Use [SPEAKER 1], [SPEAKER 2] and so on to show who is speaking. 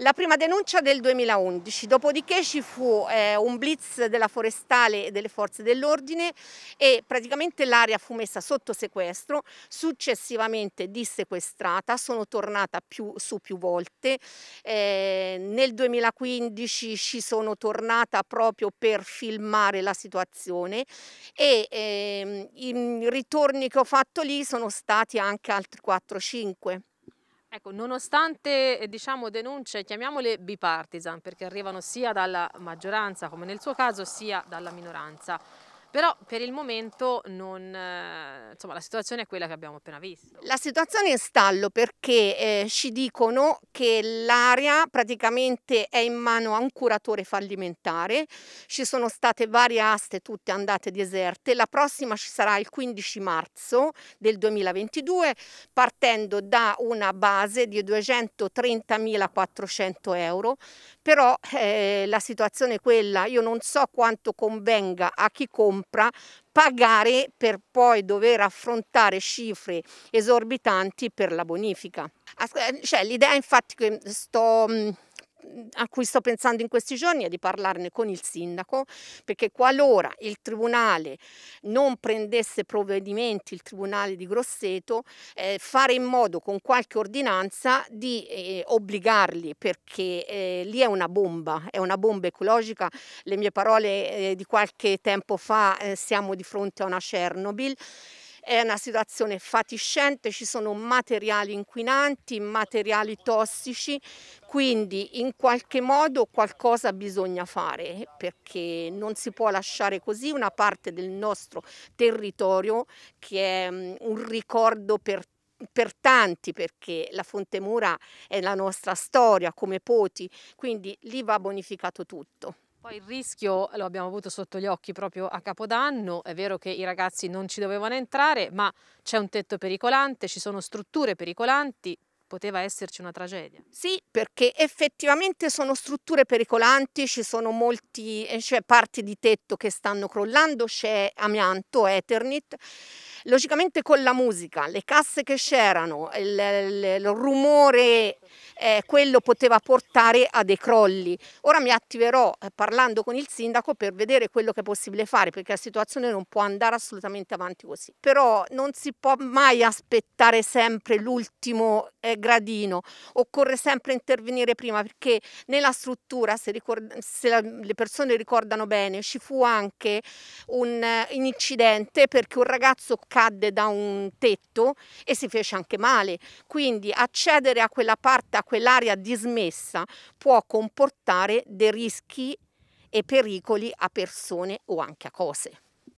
[SPEAKER 1] La prima denuncia del 2011, dopodiché ci fu eh, un blitz della forestale e delle forze dell'ordine e praticamente l'area fu messa sotto sequestro, successivamente dissequestrata, sono tornata più, su più volte. Eh, nel 2015 ci sono tornata proprio per filmare la situazione e eh, i ritorni che ho fatto lì sono stati anche altri 4-5.
[SPEAKER 2] Ecco, nonostante diciamo, denunce, chiamiamole bipartisan, perché arrivano sia dalla maggioranza, come nel suo caso, sia dalla minoranza, però per il momento non, eh, insomma, la situazione è quella che abbiamo appena visto.
[SPEAKER 1] La situazione è in stallo perché eh, ci dicono che l'area praticamente è in mano a un curatore fallimentare, ci sono state varie aste tutte andate deserte, la prossima ci sarà il 15 marzo del 2022 partendo da una base di 230.400 euro, però eh, la situazione è quella, io non so quanto convenga a chi compra compra, pagare per poi dover affrontare cifre esorbitanti per la bonifica. Eh, cioè, l'idea infatti che sto mm, a cui sto pensando in questi giorni è di parlarne con il sindaco, perché qualora il Tribunale non prendesse provvedimenti, il Tribunale di Grosseto, eh, fare in modo con qualche ordinanza di eh, obbligarli, perché eh, lì è una bomba, è una bomba ecologica. Le mie parole eh, di qualche tempo fa eh, siamo di fronte a una Chernobyl è una situazione fatiscente, ci sono materiali inquinanti, materiali tossici, quindi in qualche modo qualcosa bisogna fare perché non si può lasciare così una parte del nostro territorio che è un ricordo per tutti per tanti perché la Fonte Mura è la nostra storia come poti, quindi lì va bonificato tutto.
[SPEAKER 2] Poi il rischio lo abbiamo avuto sotto gli occhi proprio a Capodanno, è vero che i ragazzi non ci dovevano entrare, ma c'è un tetto pericolante, ci sono strutture pericolanti, poteva esserci una tragedia. Sì,
[SPEAKER 1] perché effettivamente sono strutture pericolanti, ci sono molti, eh, cioè parti di tetto che stanno crollando, c'è amianto, Eternit. Logicamente con la musica, le casse che c'erano, il, il, il rumore eh, quello poteva portare a dei crolli. Ora mi attiverò eh, parlando con il sindaco per vedere quello che è possibile fare perché la situazione non può andare assolutamente avanti così. Però non si può mai aspettare sempre l'ultimo eh, gradino, occorre sempre intervenire prima perché nella struttura, se, se la, le persone ricordano bene, ci fu anche un, eh, un incidente perché un ragazzo cadde da un tetto e si fece anche male. Quindi accedere a quella parte, a quell'area dismessa può comportare dei rischi e pericoli a persone o anche a cose.